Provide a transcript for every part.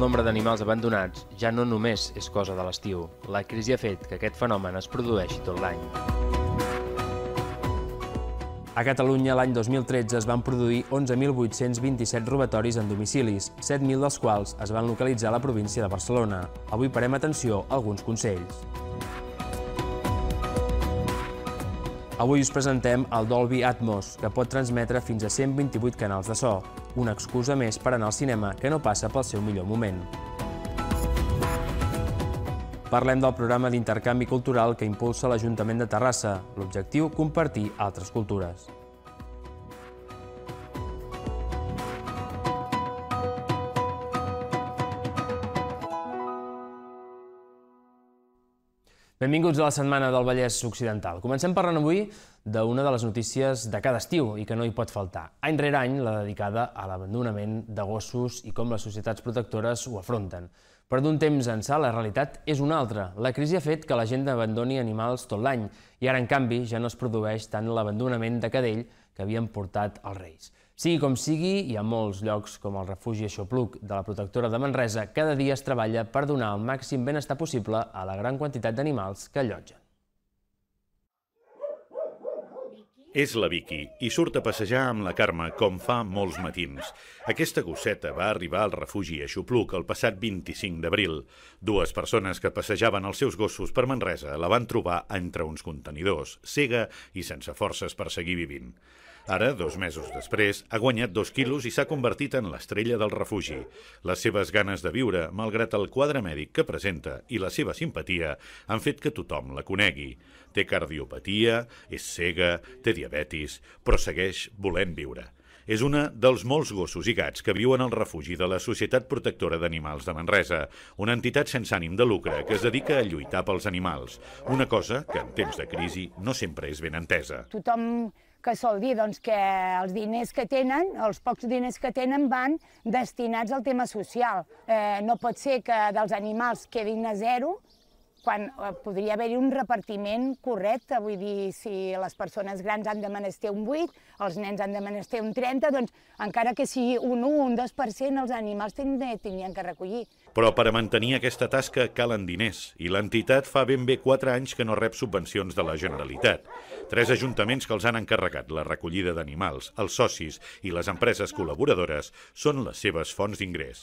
nombre d'animals abandonats ja no només és cosa de l'estiu. La crisi ha fet que aquest fenomen es produeixi tot l'any. A Catalunya, l'any 2013 es van produir 11.827 robatoris en domicilis, 7.000 dels quals es van localitzar a la província de Barcelona. Avui parem atenció a alguns consells. Avui us presentem el Dolby Atmos, que pot transmetre fins a 128 canals de so, una excusa més per anar al cinema que no passa pel seu millor moment. Parlem del programa d'intercanvi cultural que impulsa l'Ajuntament de Terrassa, l'objectiu compartir altres cultures. Benvinguts a la Setmana del Vallès Occidental. Comencem parlant avui d'una de les notícies de cada estiu i que no hi pot faltar. Any rere any, la dedicada a l'abandonament de gossos i com les societats protectores ho afronten. Però d'un temps ençà la realitat és una altra. La crisi ha fet que la gent abandoni animals tot l'any i ara, en canvi, ja no es produeix tant l'abandonament de cadell que havien portat els reis. Sigui com sigui, hi ha molts llocs com el refugi Aixopluc de la protectora de Manresa, cada dia es treballa per donar el màxim benestar possible a la gran quantitat d'animals que allotgen. És la Vicky i surt a passejar amb la Carme com fa molts matins. Aquesta gosseta va arribar al refugi a Xupluc el passat 25 d'abril. Dues persones que passejaven els seus gossos per Manresa la van trobar entre uns contenidors, cega i sense forces per seguir vivint. Ara, dos mesos després, ha guanyat dos quilos i s'ha convertit en l'estrella del refugi. Les seves ganes de viure, malgrat el quadre mèdic que presenta i la seva simpatia, han fet que tothom la conegui. Té cardiopatia, és cega, té diabetis, però segueix volent viure. És una dels molts gossos i gats que viuen al refugi de la Societat Protectora d'Animals de Manresa, una entitat sense ànim de lucre que es dedica a lluitar pels animals, una cosa que en temps de crisi no sempre és ben entesa. Tothom que sol dir doncs, que els diners que tenen, els pocs diners que tenen, van destinats al tema social. Eh, no pot ser que dels animals quedin a zero quan eh, podria haver-hi un repartiment correcte, vull dir, si les persones grans han de menester un 8, els nens han de menester un 30, doncs encara que sigui un 1 un 2%, els animals tindrien eh, que recollir. Però per a mantenir aquesta tasca calen diners, i l'entitat fa ben bé 4 anys que no rep subvencions de la Generalitat. Tres ajuntaments que els han encarregat la recollida d'animals, els socis i les empreses col·laboradores són les seves fonts d'ingrés.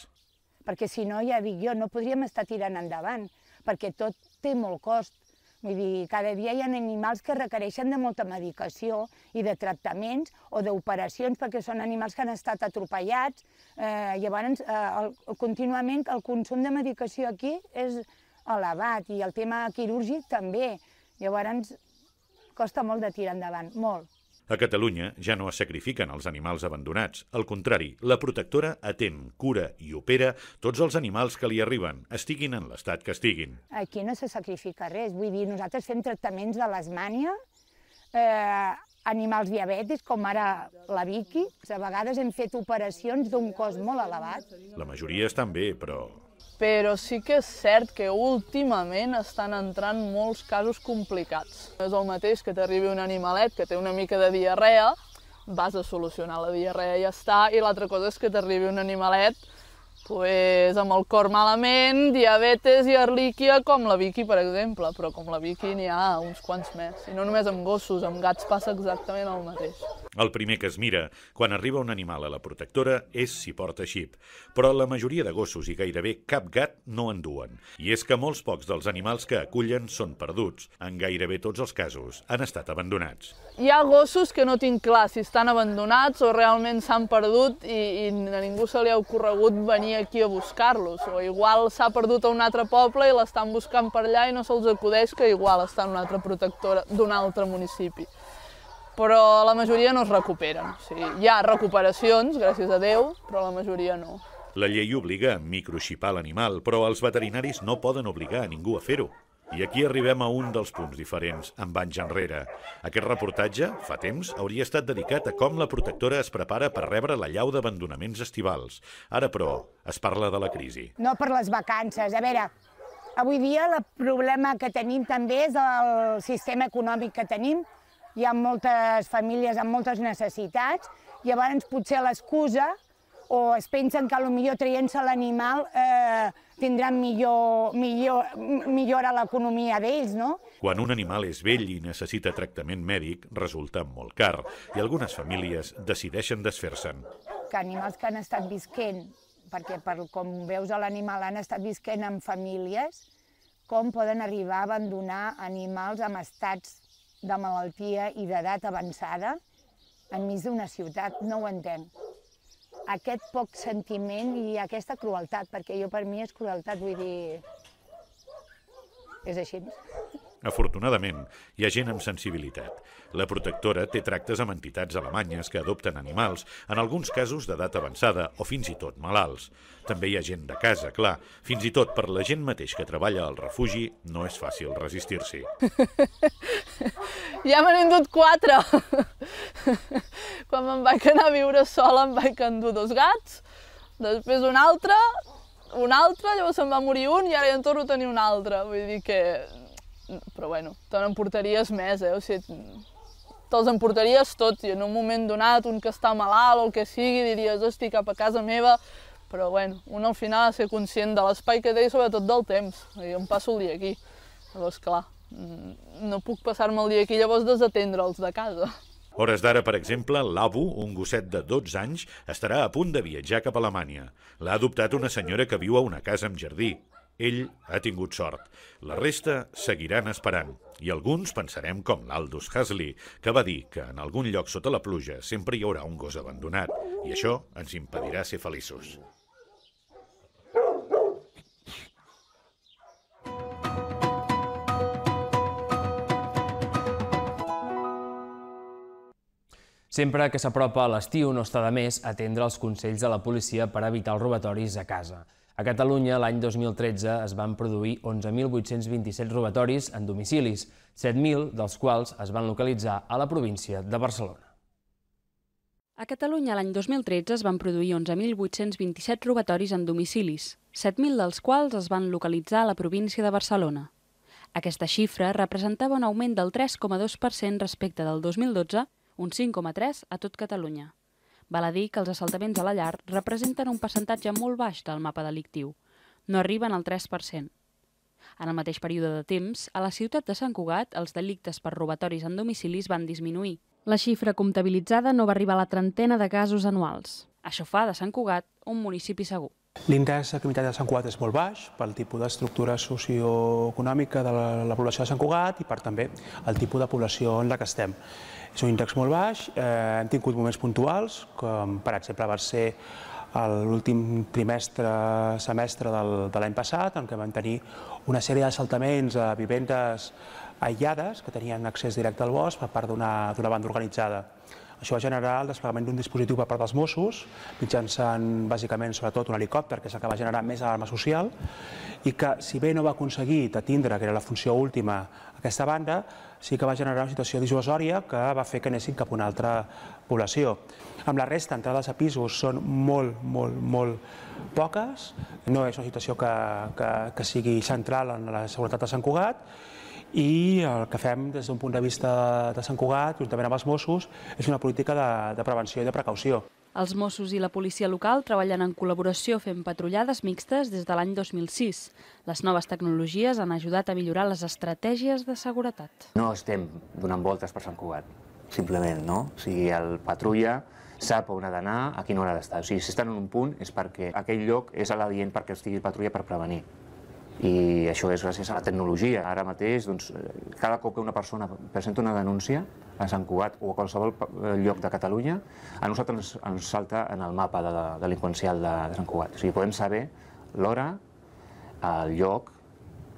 Perquè si no, ja dic jo, no podríem estar tirant endavant, perquè tot té molt cost. Vull dir, cada dia hi ha animals que requereixen de molta medicació i de tractaments o d'operacions perquè són animals que han estat atropellats. Eh, llavors, eh, el, contínuament el consum de medicació aquí és elevat i el tema quirúrgic també. Llavors, costa molt de tirar endavant, molt. A Catalunya ja no es sacrifiquen els animals abandonats. Al contrari, la protectora atén, cura i opera tots els animals que li arriben, estiguin en l'estat que estiguin. Aquí no se sacrifica res. Vull dir, nosaltres fem tractaments de l'esmània, eh, animals diabètics, com ara la Vicky. A vegades hem fet operacions d'un cost molt elevat. La majoria estan bé, però però sí que és cert que últimament estan entrant molts casos complicats. No és el mateix que t'arribi un animalet que té una mica de diarrea, vas a solucionar la diarrea i ja està, i l'altra cosa és que t'arribi un animalet pues, amb el cor malament, diabetes i arlíquia com la Vicky, per exemple, però com la Vicky n'hi ha uns quants més. I no només amb gossos, amb gats passa exactament el mateix. El primer que es mira quan arriba un animal a la protectora és si porta xip, però la majoria de gossos i gairebé cap gat no en duen. I és que molts pocs dels animals que acullen són perduts. En gairebé tots els casos han estat abandonats. Hi ha gossos que no tinc clar si estan abandonats o realment s'han perdut i, i a ningú se li ha ocorregut venir venir aquí a buscar-los, o igual s'ha perdut a un altre poble i l'estan buscant per allà i no se'ls acudeix que igual està en una altra protectora d'un altre municipi. Però la majoria no es recuperen. O sigui, hi ha recuperacions, gràcies a Déu, però la majoria no. La llei obliga a microxipar l'animal, però els veterinaris no poden obligar a ningú a fer-ho. I aquí arribem a un dels punts diferents, amb anys enrere. Aquest reportatge, fa temps, hauria estat dedicat a com la protectora es prepara per rebre la llau d'abandonaments estivals. Ara, però, es parla de la crisi. No per les vacances. A veure, avui dia el problema que tenim també és el sistema econòmic que tenim. Hi ha moltes famílies amb moltes necessitats. Llavors, potser l'excusa o es pensen que millor traient-se l'animal eh, tindran millor, millor, millora l'economia d'ells, no? Quan un animal és vell i necessita tractament mèdic, resulta molt car i algunes famílies decideixen desfer-se'n. Que animals que han estat visquent, perquè per com veus l'animal han estat visquent en famílies, com poden arribar a abandonar animals amb estats de malaltia i d'edat avançada enmig d'una ciutat, no ho entenc aquest poc sentiment i aquesta crueltat, perquè jo per mi és crueltat, vull dir... És així. Afortunadament, hi ha gent amb sensibilitat. La protectora té tractes amb entitats alemanyes que adopten animals, en alguns casos d'edat avançada o fins i tot malalts. També hi ha gent de casa, clar. Fins i tot per la gent mateix que treballa al refugi no és fàcil resistir-s'hi. ja me n'he endut quatre! Quan me'n vaig anar a viure sola em vaig endur dos gats, després un altre, un altre, llavors se'n va morir un i ara ja en torno a tenir un altre. Vull dir que però bueno, te n'emportaries més, eh? O sigui, te'ls emportaries tots i en un moment donat, un que està malalt o el que sigui, diries, hosti, cap a casa meva, però bueno, un al final ha de ser conscient de l'espai que té i sobretot del temps, i em passo el dia aquí. Llavors, clar, mm, no puc passar-me el dia aquí, llavors desatendre'ls de casa. Hores d'ara, per exemple, l'Abu, un gosset de 12 anys, estarà a punt de viatjar cap a Alemanya. L'ha adoptat una senyora que viu a una casa amb jardí. Ell ha tingut sort. La resta seguiran esperant. I alguns pensarem com l'Aldus Huxley, que va dir que en algun lloc sota la pluja sempre hi haurà un gos abandonat, i això ens impedirà ser feliços. Sempre que s'apropa l'estiu no està de més atendre els consells de la policia per evitar els robatoris a casa. A Catalunya, l'any 2013, es van produir 11.827 robatoris en domicilis, 7.000 dels quals es van localitzar a la província de Barcelona. A Catalunya, l'any 2013, es van produir 11.827 robatoris en domicilis, 7.000 dels quals es van localitzar a la província de Barcelona. Aquesta xifra representava un augment del 3,2% respecte del 2012, un 5,3% a tot Catalunya. Val a dir que els assaltaments a la llar representen un percentatge molt baix del mapa delictiu. No arriben al 3%. En el mateix període de temps, a la ciutat de Sant Cugat, els delictes per robatoris en domicilis van disminuir. La xifra comptabilitzada no va arribar a la trentena de casos anuals. Això fa de Sant Cugat un municipi segur. L'índex criminalitat de Sant Cugat és molt baix pel tipus d'estructura socioeconòmica de la població de Sant Cugat i per també el tipus de població en la que estem. És un índex molt baix, eh, hem tingut moments puntuals, com per exemple va ser l'últim trimestre, semestre del, de l'any passat, en què vam tenir una sèrie d'assaltaments a vivendes aïllades que tenien accés directe al bosc per part d'una banda organitzada. Això va generar el desplegament d'un dispositiu per part dels Mossos, mitjançant, bàsicament, sobretot un helicòpter, que és el que va generar més alarma social, i que, si bé no va aconseguir atindre, que era la funció última, aquesta banda, sí que va generar una situació disuasòria que va fer que anessin cap a una altra població. Amb la resta, entrades a pisos són molt, molt, molt poques, no és una situació que, que, que sigui central en la seguretat de Sant Cugat, i el que fem des d'un punt de vista de Sant Cugat, juntament amb els Mossos, és una política de, de prevenció i de precaució. Els Mossos i la policia local treballen en col·laboració fent patrullades mixtes des de l'any 2006. Les noves tecnologies han ajudat a millorar les estratègies de seguretat. No estem donant voltes per Sant Cugat, simplement, no? O sigui, el patrulla sap on ha d'anar, a quina hora ha d'estar. O sigui, si estan en un punt és perquè aquell lloc és a l'adient perquè estigui patrulla per prevenir i això és gràcies a la tecnologia. Ara mateix, doncs, eh, cada cop que una persona presenta una denúncia a Sant Cugat o a qualsevol eh, lloc de Catalunya, a nosaltres ens, ens salta en el mapa de, de delinqüencial de, de Sant Cugat. O sigui, podem saber l'hora, el lloc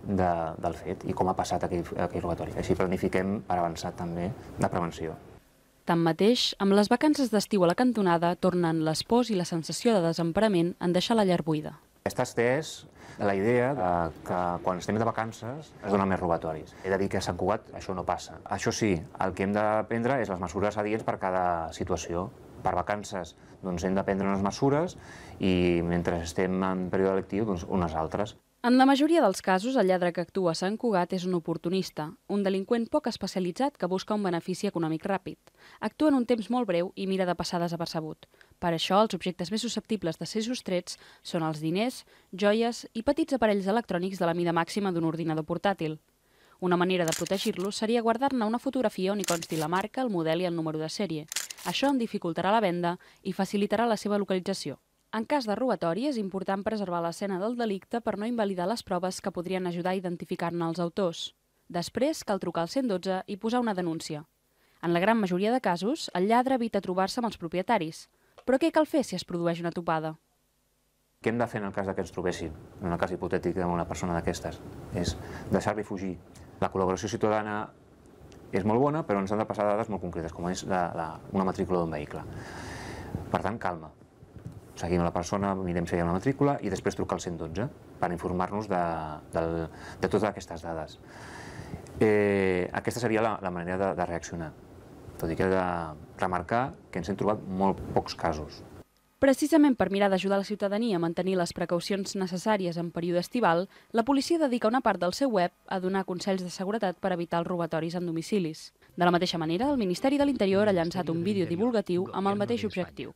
de, del fet i com ha passat aquell, aquell robatori. Així planifiquem per avançar també la prevenció. Tanmateix, amb les vacances d'estiu a la cantonada tornen les pors i la sensació de desemparament en deixar la llar buida. Està estès la idea de que quan estem de vacances es donen més robatoris. He de dir que a Sant Cugat això no passa. Això sí, el que hem de prendre és les mesures adients per cada situació. Per vacances doncs hem de prendre unes mesures i mentre estem en període lectiu doncs unes altres. En la majoria dels casos, el lladre que actua a Sant Cugat és un oportunista, un delinqüent poc especialitzat que busca un benefici econòmic ràpid. Actua en un temps molt breu i mira de passar desapercebut. Per això, els objectes més susceptibles de ser sostrets són els diners, joies i petits aparells electrònics de la mida màxima d'un ordinador portàtil. Una manera de protegir-los seria guardar-ne una fotografia on hi consti la marca, el model i el número de sèrie. Això en dificultarà la venda i facilitarà la seva localització. En cas de robatori, és important preservar l'escena del delicte per no invalidar les proves que podrien ajudar a identificar-ne els autors. Després, cal trucar al 112 i posar una denúncia. En la gran majoria de casos, el lladre evita trobar-se amb els propietaris. Però què cal fer si es produeix una topada? Què hem de fer en el cas que ens trobéssim, en el cas hipotètic d'una persona d'aquestes? És deixar-li fugir. La col·laboració ciutadana és molt bona, però ens han de passar dades molt concretes, com és la, la, una matrícula d'un vehicle. Per tant, calma seguim la persona, mirem si hi ha una matrícula i després trucar al 112 per informar-nos de, de, de totes aquestes dades. Eh, aquesta seria la, la manera de, de reaccionar, tot i que he de remarcar que ens hem trobat molt pocs casos. Precisament per mirar d'ajudar la ciutadania a mantenir les precaucions necessàries en període estival, la policia dedica una part del seu web a donar consells de seguretat per evitar els robatoris en domicilis. De la mateixa manera, el Ministeri de l'Interior ha llançat un vídeo divulgatiu amb el mateix objectiu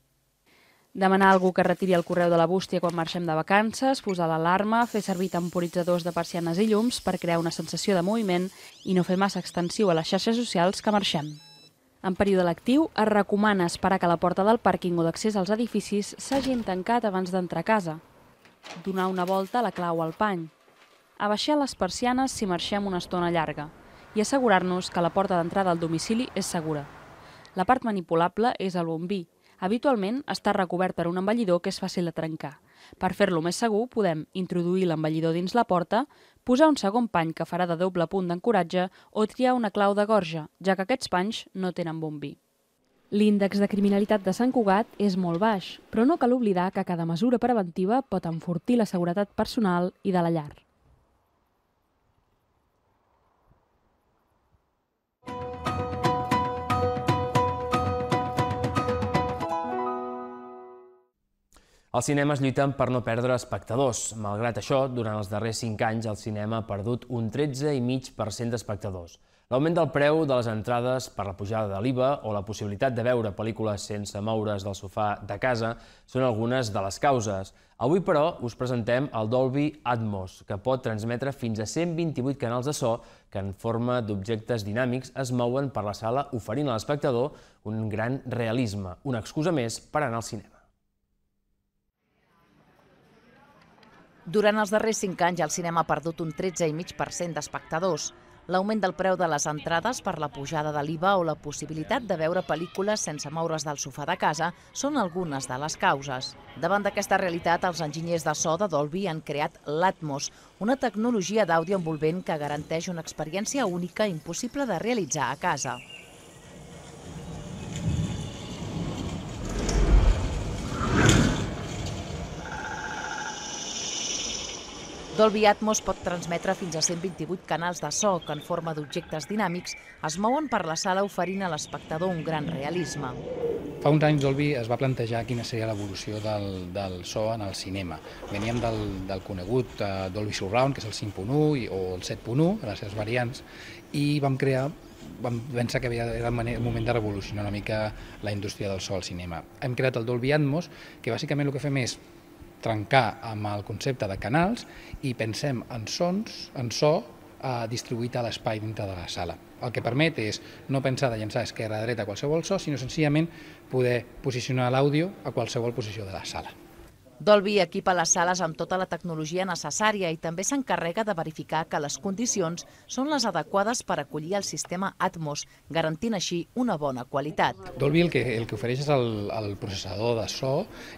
demanar a algú que retiri el correu de la bústia quan marxem de vacances, posar l'alarma, fer servir temporitzadors de persianes i llums per crear una sensació de moviment i no fer massa extensiu a les xarxes socials que marxem. En període lectiu, es recomana esperar que la porta del pàrquing o d'accés als edificis s'hagin tancat abans d'entrar a casa. Donar una volta a la clau al pany. Abaixar les persianes si marxem una estona llarga i assegurar-nos que la porta d'entrada al domicili és segura. La part manipulable és el bombí, Habitualment està recobert per un envellidor que és fàcil de trencar. Per fer-lo més segur, podem introduir l'envellidor dins la porta, posar un segon pany que farà de doble punt d'encoratge o triar una clau de gorja, ja que aquests panys no tenen bombi. L'índex de criminalitat de Sant Cugat és molt baix, però no cal oblidar que cada mesura preventiva pot enfortir la seguretat personal i de la llar. Els cinemes lluiten per no perdre espectadors. Malgrat això, durant els darrers 5 anys, el cinema ha perdut un 13,5% d'espectadors. L'augment del preu de les entrades per la pujada de l'IVA o la possibilitat de veure pel·lícules sense moure's del sofà de casa són algunes de les causes. Avui, però, us presentem el Dolby Atmos, que pot transmetre fins a 128 canals de so que en forma d'objectes dinàmics es mouen per la sala oferint a l'espectador un gran realisme, una excusa més per anar al cinema. Durant els darrers 5 anys, el cinema ha perdut un 13,5% d'espectadors. L'augment del preu de les entrades per la pujada de l'IVA o la possibilitat de veure pel·lícules sense moure's del sofà de casa són algunes de les causes. Davant d'aquesta realitat, els enginyers de so de Dolby han creat l'Atmos, una tecnologia d'àudio envolvent que garanteix una experiència única impossible de realitzar a casa. Dolby Atmos pot transmetre fins a 128 canals de so que en forma d'objectes dinàmics es mouen per la sala oferint a l'espectador un gran realisme. Fa uns anys Dolby es va plantejar quina seria l'evolució del, del so en el cinema. Veníem del, del conegut eh, Dolby Surround, que és el 5.1 o el 7.1, les seves variants, i vam crear vam pensar que havia, era el moment de revolucionar una mica la indústria del so al cinema. Hem creat el Dolby Atmos, que bàsicament el que fem és trencar amb el concepte de canals i pensem en sons, en so, eh, distribuït a l'espai dintre de la sala. El que permet és no pensar de llançar esquerra-dreta a a qualsevol so, sinó senzillament poder posicionar l'àudio a qualsevol posició de la sala. Dolby equipa les sales amb tota la tecnologia necessària i també s'encarrega de verificar que les condicions són les adequades per acollir el sistema Atmos, garantint així una bona qualitat. Dolby el que, el que ofereix és el, el processador de so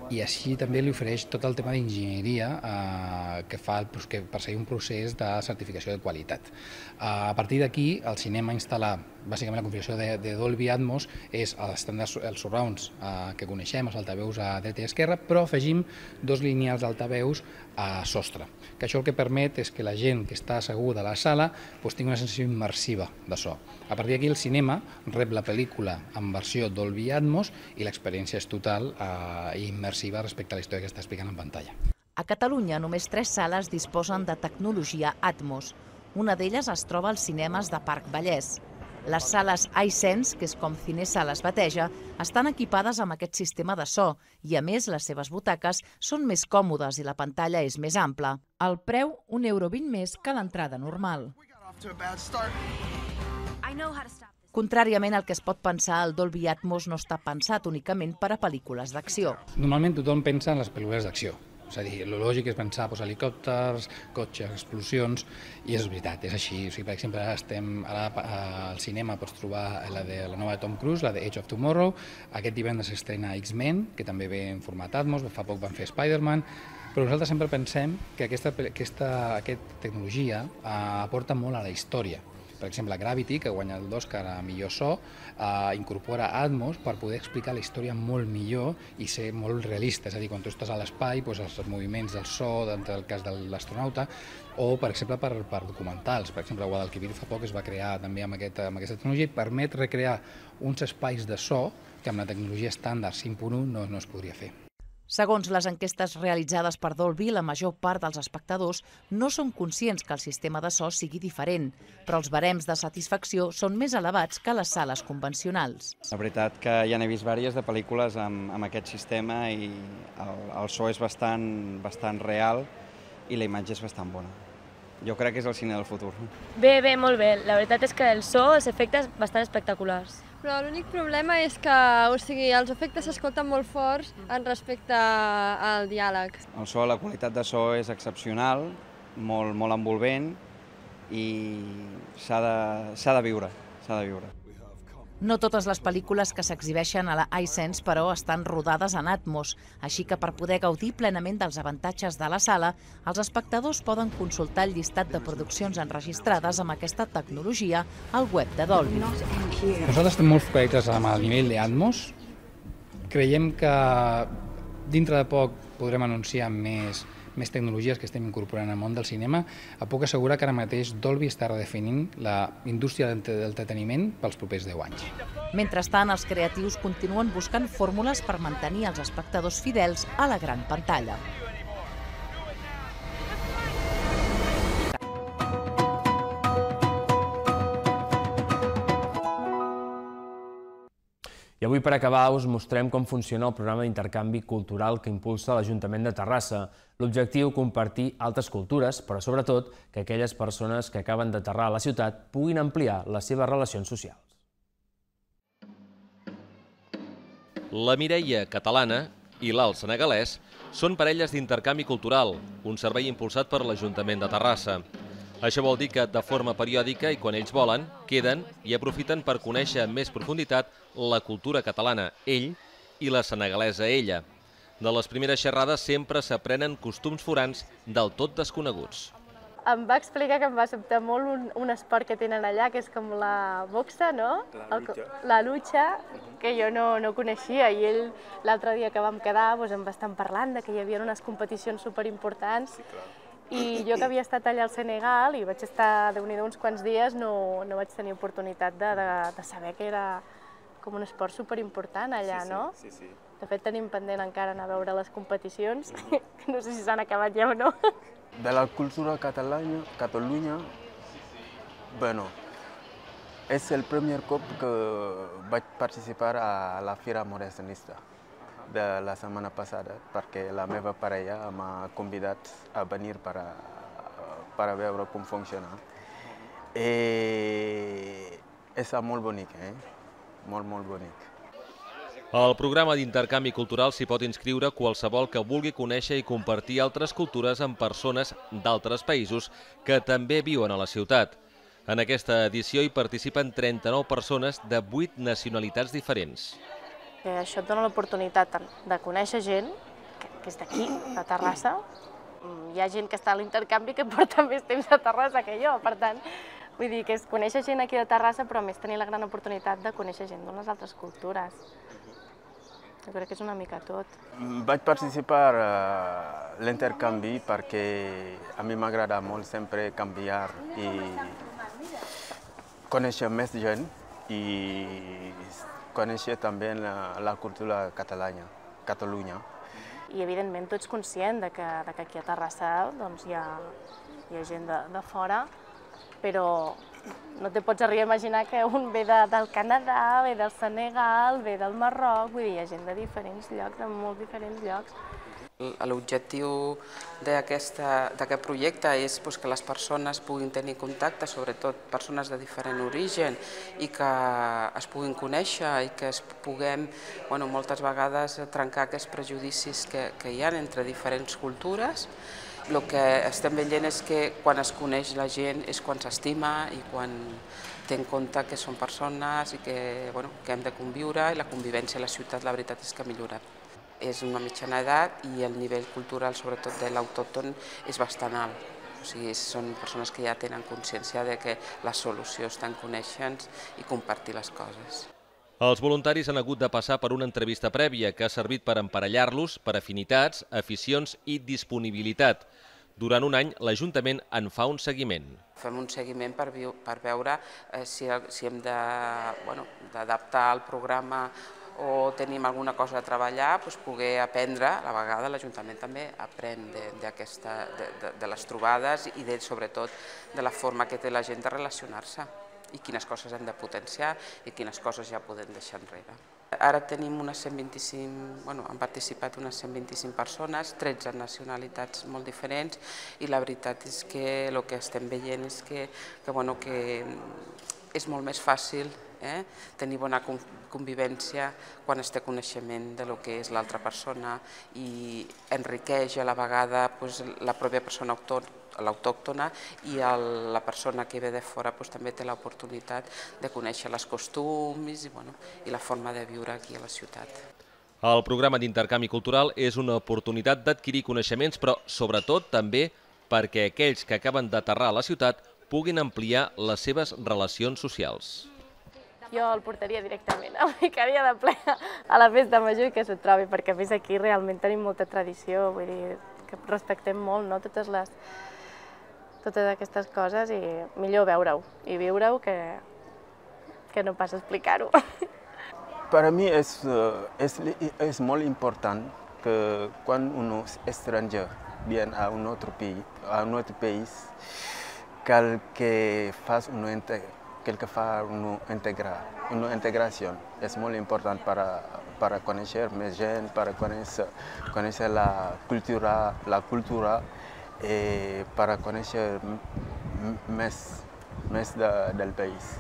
i així també li ofereix tot el tema d'enginyeria eh, que fa que perseguir un procés de certificació de qualitat. Eh, a partir d'aquí, el cinema instal·la bàsicament la configuració de, de Dolby Atmos és els estàndards, els surrounds eh, que coneixem, els altaveus a dreta i esquerra, però afegim dos lineals d'altaveus a sostre, que això el que permet és que la gent que està asseguda a la sala doncs, tingui una sensació immersiva de so. A partir d'aquí el cinema rep la pel·lícula en versió Dolby Atmos i l'experiència és total eh, immersiva respecte a la història que està explicant en pantalla. A Catalunya només tres sales disposen de tecnologia Atmos. Una d'elles es troba als cinemes de Parc Vallès, les sales iSense, que és com Cinesa les bateja, estan equipades amb aquest sistema de so i, a més, les seves butaques són més còmodes i la pantalla és més ampla. El preu, un euro vint més que l'entrada normal. Contràriament al que es pot pensar, el Dolby Atmos no està pensat únicament per a pel·lícules d'acció. Normalment tothom pensa en les pel·lícules d'acció, és a dir, el lògic és pensar pues, helicòpters, cotxes, explosions, i és veritat, és així. O sigui, per exemple, ara estem ara, al cinema pots trobar la de la nova de Tom Cruise, la de Age of Tomorrow, aquest divendres s'estrena X-Men, que també ve en format Atmos, fa poc van fer Spider-Man, però nosaltres sempre pensem que aquesta, aquesta, aquesta tecnologia eh, aporta molt a la història, per exemple, Gravity, que guanya l'Oscar a millor so, eh, incorpora Atmos per poder explicar la història molt millor i ser molt realista. És a dir, quan tu estàs a l'espai, doncs els moviments del so, entre el cas de l'astronauta, o, per exemple, per, per documentals. Per exemple, Guadalquivir fa poc es va crear també amb, aquest, amb aquesta tecnologia i permet recrear uns espais de so que amb la tecnologia estàndard 5.1 no, no es podria fer. Segons les enquestes realitzades per Dolby, la major part dels espectadors no són conscients que el sistema de so sigui diferent, però els barems de satisfacció són més elevats que les sales convencionals. La veritat que ja n'he vist diverses de pel·lícules amb, amb aquest sistema i el, el so és bastant, bastant real i la imatge és bastant bona. Jo crec que és el cine del futur. Bé, bé, molt bé. La veritat és que el so, els efectes, bastant espectaculars però l'únic problema és que o sigui, els efectes s'escolten molt forts en respecte al diàleg. El so, la qualitat de so és excepcional, molt, molt envolvent i s'ha de, de viure, s'ha de viure. No totes les pel·lícules que s'exhibeixen a la iSense, però, estan rodades en Atmos, així que per poder gaudir plenament dels avantatges de la sala, els espectadors poden consultar el llistat de produccions enregistrades amb aquesta tecnologia al web de Dolby. Nosaltres estem molt focalitzats amb el nivell d'Atmos. Creiem que dintre de poc podrem anunciar més més tecnologies que estem incorporant al món del cinema, et puc assegurar que ara mateix Dolby està redefinint la indústria del entreteniment pels propers 10 anys. Mentrestant, els creatius continuen buscant fórmules per mantenir els espectadors fidels a la gran pantalla. avui per acabar us mostrem com funciona el programa d'intercanvi cultural que impulsa l'Ajuntament de Terrassa. L'objectiu, compartir altres cultures, però sobretot que aquelles persones que acaben d'aterrar a la ciutat puguin ampliar les seves relacions socials. La Mireia catalana i l'Alt senegalès són parelles d'intercanvi cultural, un servei impulsat per l'Ajuntament de Terrassa. Això vol dir que de forma periòdica i quan ells volen, queden i aprofiten per conèixer amb més profunditat la cultura catalana, ell, i la senegalesa, ella. De les primeres xerrades sempre s'aprenen costums forans del tot desconeguts. Em va explicar que em va sobtar molt un, un esport que tenen allà, que és com la boxa, no? La lucha. El, la lucha, que jo no, no coneixia, i ell l'altre dia que vam quedar doncs, em va estar parlant de que hi havia unes competicions superimportants. Sí, clar i jo que havia estat allà al Senegal i vaig estar, de nhi uns quants dies, no, no vaig tenir oportunitat de, de, de saber que era com un esport superimportant allà, sí, sí, no? Sí, sí. De fet, tenim pendent encara anar a veure les competicions, que no sé si s'han acabat ja o no. De la cultura catalana, Catalunya, bueno, és el primer cop que vaig participar a la Fira Morestanista de la setmana passada perquè la meva parella m'ha convidat a venir per a, per a veure com funciona. I eh, és molt bonic, eh? molt, molt bonic. Al programa d'intercanvi cultural s'hi pot inscriure qualsevol que vulgui conèixer i compartir altres cultures amb persones d'altres països que també viuen a la ciutat. En aquesta edició hi participen 39 persones de 8 nacionalitats diferents perquè això et dona l'oportunitat de conèixer gent que, és d'aquí, de Terrassa. Mm, hi ha gent que està a l'intercanvi que porta més temps a Terrassa que jo, per tant, vull dir que és conèixer gent aquí de Terrassa, però més tenir la gran oportunitat de conèixer gent d'unes altres cultures. Jo crec que és una mica tot. Mm, vaig participar a eh, l'intercanvi perquè a mi m'agrada molt sempre canviar i conèixer més gent i conèixer també la, la cultura catalana, Catalunya. I evidentment tu ets conscient de que, de que aquí a Terrassa doncs, hi, ha, hi ha gent de, de fora, però no te pots arribar a imaginar que un ve de, del Canadà, ve del Senegal, ve del Marroc, vull dir, hi ha gent de diferents llocs, de molt diferents llocs, L'objectiu d'aquest projecte és doncs, que les persones puguin tenir contacte, sobretot persones de diferent origen, i que es puguin conèixer i que es puguem, bueno, moltes vegades, trencar aquests prejudicis que, que hi ha entre diferents cultures. El que estem veient és que quan es coneix la gent és quan s'estima i quan té en compte que són persones i que, bueno, que hem de conviure i la convivència a la ciutat la veritat és que ha millorat és una mitjana edat i el nivell cultural, sobretot de l'autòcton, és bastant alt. O sigui, són persones que ja tenen consciència de que la solució està en conèixer-nos i compartir les coses. Els voluntaris han hagut de passar per una entrevista prèvia que ha servit per emparellar-los per afinitats, aficions i disponibilitat. Durant un any, l'Ajuntament en fa un seguiment. Fem un seguiment per, per veure eh, si, si hem d'adaptar bueno, el programa o tenim alguna cosa a treballar, doncs poder aprendre, a la vegada l'Ajuntament també aprèn de, de, de, de, de les trobades i de, sobretot de la forma que té la gent de relacionar-se i quines coses hem de potenciar i quines coses ja podem deixar enrere. Ara tenim unes 125, bueno, han participat unes 125 persones, 13 nacionalitats molt diferents i la veritat és que el que estem veient és que, que, bueno, que és molt més fàcil eh? tenir bona convivència quan es té coneixement de lo que és l'altra persona i enriqueix a la vegada pues, la pròpia persona l'autòctona i el, la persona que ve de fora pues, també té l'oportunitat de conèixer les costums i, bueno, i la forma de viure aquí a la ciutat. El programa d'intercanvi cultural és una oportunitat d'adquirir coneixements, però sobretot també perquè aquells que acaben d'aterrar a la ciutat puguin ampliar les seves relacions socials. Jo el portaria directament, el ficaria de ple a la festa major i que s'ho trobi, perquè a més aquí realment tenim molta tradició, vull dir, que respectem molt no? totes, les, totes aquestes coses i millor veure-ho i viure-ho que, que no pas explicar-ho. Per a mi és, eh, és, és molt important que quan un estranger ve a un altre país, a un altre país cal que fas una quelquefois une intégration est très importante pour connaître mes jeunes, pour connaître, connaître la culture, la culture et pour connaître mes, mes de, del pays.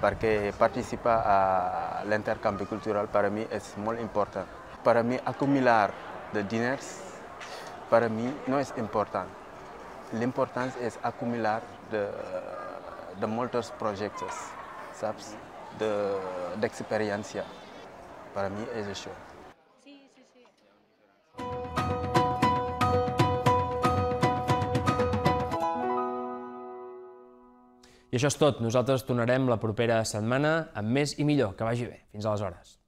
Parce que participer à l'intercambio culturel, pour moi est très important. Pour moi, accumuler de diners pour moi non pas important. L'importance est accumuler de de moltes projectes, saps? d'experiència. De, per a mi és això. I això és tot. Nosaltres tornarem la propera setmana amb més i millor. Que vagi bé. Fins aleshores.